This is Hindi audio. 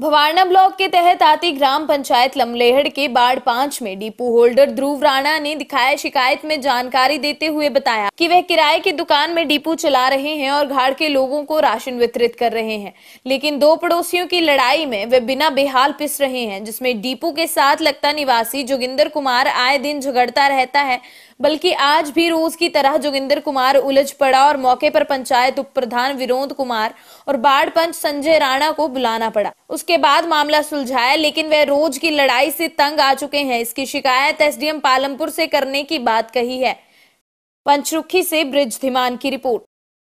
भवारना ब्लॉक के तहत आती ग्राम पंचायत लमलेहड़ के बाढ़ पांच में डिपो होल्डर ध्रुव राणा ने दिखाया शिकायत में जानकारी देते हुए बताया कि वह किराए की दुकान में डिपो चला रहे हैं और घाट के लोगों को राशन वितरित कर रहे हैं लेकिन दो पड़ोसियों की लड़ाई में वे बिना बेहाल पिस रहे हैं जिसमें डिपो के साथ लगता निवासी जोगिंदर कुमार आए दिन झगड़ता रहता है बल्कि आज भी रोज की तरह जोगिंदर कुमार उलझ पड़ा और मौके पर पंचायत उप प्रधान विनोद कुमार और बाढ़ पंच संजय राणा को बुलाना पड़ा उसके इसके बाद मामला सुलझाया लेकिन वह रोज की लड़ाई से तंग आ चुके हैं इसकी शिकायत एसडीएम पालमपुर से करने की बात कही है पंचरुखी से ब्रिज धीमान की रिपोर्ट